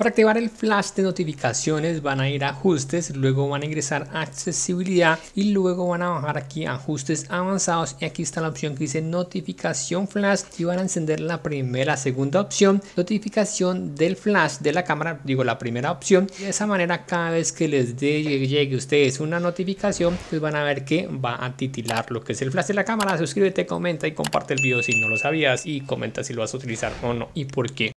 Para activar el flash de notificaciones van a ir a ajustes, luego van a ingresar a accesibilidad y luego van a bajar aquí a ajustes avanzados y aquí está la opción que dice notificación flash y van a encender la primera, segunda opción, notificación del flash de la cámara, digo la primera opción. Y de esa manera cada vez que les llegue a ustedes una notificación, pues van a ver que va a titilar lo que es el flash de la cámara. Suscríbete, comenta y comparte el video si no lo sabías y comenta si lo vas a utilizar o no y por qué.